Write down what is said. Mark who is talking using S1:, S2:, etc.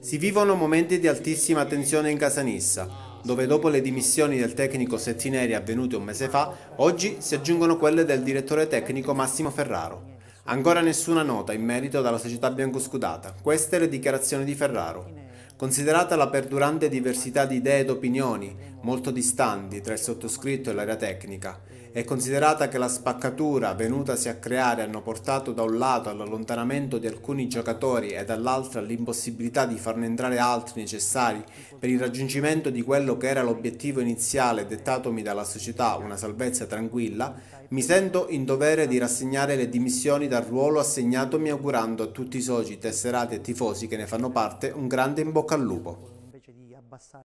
S1: Si vivono momenti di altissima tensione in Casanissa, dove dopo le dimissioni del tecnico Settineri avvenute un mese fa, oggi si aggiungono quelle del direttore tecnico Massimo Ferraro. Ancora nessuna nota in merito dalla società biancoscudata, queste le dichiarazioni di Ferraro. Considerata la perdurante diversità di idee ed opinioni, molto distanti tra il sottoscritto e l'area tecnica, e considerata che la spaccatura venutasi a creare hanno portato da un lato all'allontanamento di alcuni giocatori e dall'altro all'impossibilità di farne entrare altri necessari per il raggiungimento di quello che era l'obiettivo iniziale dettatomi dalla società una salvezza tranquilla, mi sento in dovere di rassegnare le dimissioni dal ruolo assegnatomi augurando a tutti i soci, tesserati e tifosi che ne fanno parte un grande in bocca al lupo.